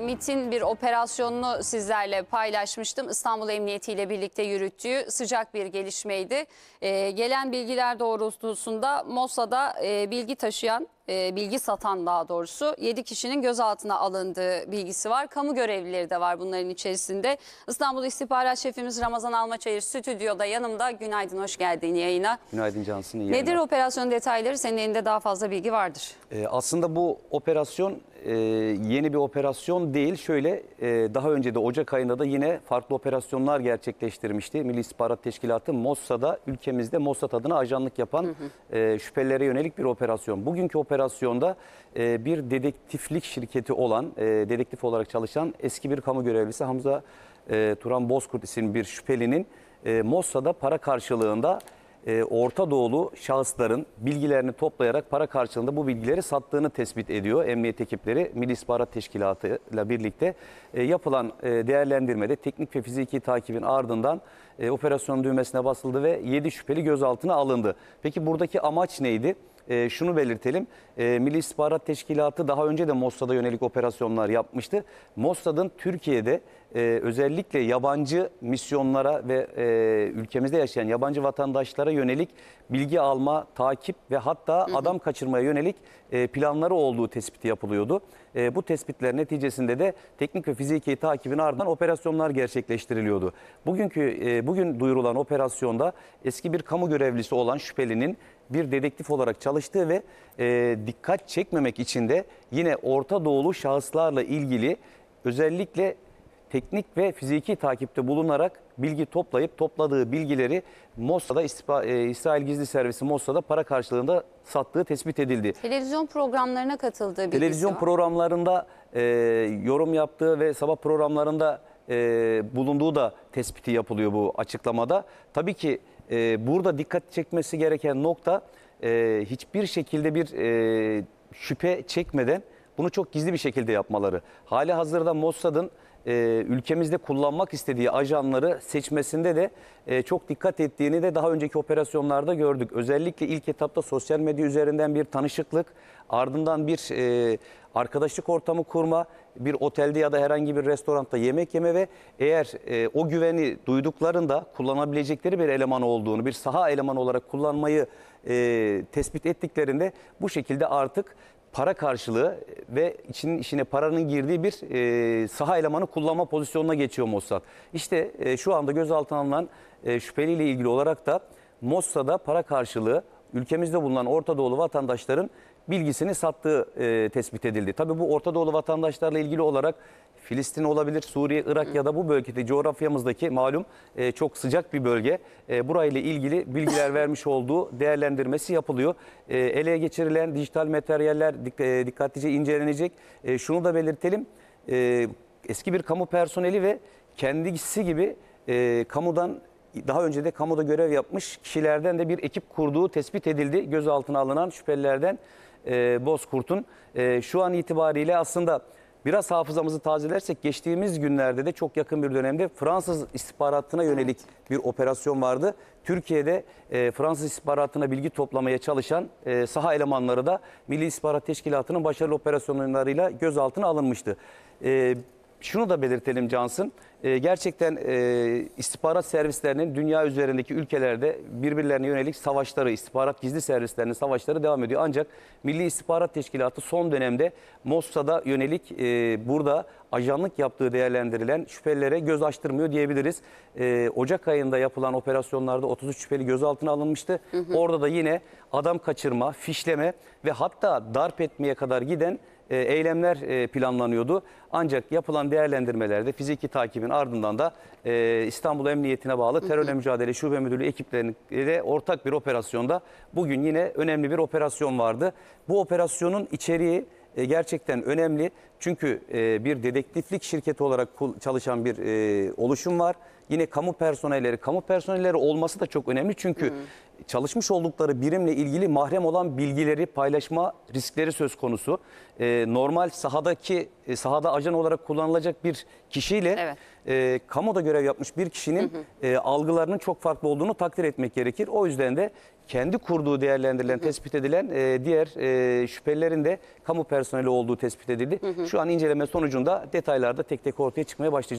MIT'in bir operasyonunu sizlerle paylaşmıştım. İstanbul Emniyeti ile birlikte yürüttüğü sıcak bir gelişmeydi. E, gelen bilgiler doğrultusunda Mossad'a e, bilgi taşıyan e, bilgi satan daha doğrusu 7 kişinin gözaltına alındığı bilgisi var. Kamu görevlileri de var bunların içerisinde. İstanbul İstihbarat Şefimiz Ramazan Almaçayır stüdyoda yanımda. Günaydın, hoş geldin yayına. Günaydın Cansın, iyi Nedir yayınlar. operasyonun detayları? Senin elinde daha fazla bilgi vardır. E, aslında bu operasyon e, yeni bir operasyon değil. Şöyle e, daha önce de Ocak ayında da yine farklı operasyonlar gerçekleştirmişti. Milli İstihbarat Teşkilatı Mossad'a ülkemizde Mossad adına ajanlık yapan hı hı. E, şüphelilere yönelik bir operasyon. Bugünkü operasyonda e, bir dedektiflik şirketi olan, e, dedektif olarak çalışan eski bir kamu görevlisi Hamza e, Turan Bozkurt isimli bir şüphelinin e, Mossad'a para karşılığında e, Orta Doğulu şahısların bilgilerini toplayarak para karşılığında bu bilgileri sattığını tespit ediyor. Emniyet ekipleri Milli İstihbarat Teşkilatı ile birlikte e, yapılan e, değerlendirmede teknik ve fiziki takibin ardından e, operasyon düğmesine basıldı ve 7 şüpheli gözaltına alındı. Peki buradaki amaç neydi? Ee, şunu belirtelim. E, Milli İstihbarat Teşkilatı daha önce de Mossad'a yönelik operasyonlar yapmıştı. Mossad'ın Türkiye'de e, özellikle yabancı misyonlara ve e, ülkemizde yaşayan yabancı vatandaşlara yönelik bilgi alma, takip ve hatta adam kaçırmaya yönelik e, planları olduğu tespiti yapılıyordu. bu tespitler neticesinde de teknik ve fiziki takibin ardından operasyonlar gerçekleştiriliyordu. Bugünkü bugün duyurulan operasyonda eski bir kamu görevlisi olan şüphelinin bir dedektif olarak çalıştığı ve e, dikkat çekmemek için de yine Orta Doğulu şahıslarla ilgili özellikle teknik ve fiziki takipte bulunarak bilgi toplayıp topladığı bilgileri Mossad'a e, İsrail Gizli Servisi Mossad'a para karşılığında sattığı tespit edildi. Televizyon programlarına katıldığı bilgisi Televizyon var. programlarında e, yorum yaptığı ve sabah programlarında e, bulunduğu da tespiti yapılıyor bu açıklamada. Tabii ki e, burada dikkat çekmesi gereken nokta e, hiçbir şekilde bir e, şüphe çekmeden bunu çok gizli bir şekilde yapmaları. Hali hazırda Mossad'ın e, ülkemizde kullanmak istediği ajanları seçmesinde de e, çok dikkat ettiğini de daha önceki operasyonlarda gördük. Özellikle ilk etapta sosyal medya üzerinden bir tanışıklık, ardından bir e, arkadaşlık ortamı kurma, bir otelde ya da herhangi bir restoranda yemek yeme ve eğer e, o güveni duyduklarında kullanabilecekleri bir eleman olduğunu, bir saha elemanı olarak kullanmayı e, tespit ettiklerinde bu şekilde artık para karşılığı ve için işine paranın girdiği bir e, saha elemanı kullanma pozisyonuna geçiyor Mossad. İşte e, şu anda gözaltına alınan e, şüpheliyle ilgili olarak da Mossad'a para karşılığı ülkemizde bulunan Orta Doğulu vatandaşların bilgisini sattığı e, tespit edildi. Tabii bu Orta Doğulu vatandaşlarla ilgili olarak Filistin olabilir, Suriye, Irak ya da bu bölgede coğrafyamızdaki malum e, çok sıcak bir bölge. E, burayla ilgili bilgiler vermiş olduğu değerlendirmesi yapılıyor. E, ele geçirilen dijital materyaller dik, e, dikkatlice incelenecek. E, şunu da belirtelim. E, eski bir kamu personeli ve kendisi gibi e, kamudan daha önce de kamuda görev yapmış kişilerden de bir ekip kurduğu tespit edildi. Gözaltına alınan şüphelilerden e, Bozkurt'un e, şu an itibariyle aslında biraz hafızamızı tazelersek geçtiğimiz günlerde de çok yakın bir dönemde Fransız istihbaratına yönelik evet. bir operasyon vardı. Türkiye'de e, Fransız istihbaratına bilgi toplamaya çalışan e, saha elemanları da Milli İstihbarat Teşkilatı'nın başarılı operasyonlarıyla gözaltına alınmıştı. E, şunu da belirtelim Cansın. E, gerçekten e, istihbarat servislerinin dünya üzerindeki ülkelerde birbirlerine yönelik savaşları, istihbarat gizli servislerinin savaşları devam ediyor. Ancak Milli İstihbarat Teşkilatı son dönemde Mossad'a yönelik e, burada ajanlık yaptığı değerlendirilen şüphelilere göz açtırmıyor diyebiliriz. E, Ocak ayında yapılan operasyonlarda 33 şüpheli gözaltına alınmıştı. Hı hı. Orada da yine adam kaçırma, fişleme ve hatta darp etmeye kadar giden e, eylemler e, planlanıyordu. Ancak yapılan değerlendirmelerde fiziki takibin ardından da e, İstanbul Emniyetine bağlı Terörle Mücadele Şube Müdürlüğü ekipleriyle ortak bir operasyonda bugün yine önemli bir operasyon vardı. Bu operasyonun içeriği gerçekten önemli. Çünkü bir dedektiflik şirketi olarak çalışan bir oluşum var. Yine kamu personelleri, kamu personelleri olması da çok önemli çünkü hmm. çalışmış oldukları birimle ilgili mahrem olan bilgileri paylaşma riskleri söz konusu. Ee, normal sahadaki e, sahada ajan olarak kullanılacak bir kişiyle evet. e, kamuda görev yapmış bir kişinin hı hı. E, algılarının çok farklı olduğunu takdir etmek gerekir. O yüzden de kendi kurduğu değerlendirilen, hı hı. tespit edilen e, diğer e, şüphelilerin de kamu personeli olduğu tespit edildi. Hı hı. Şu an inceleme sonucunda detaylarda tek tek ortaya çıkmaya başlayacak.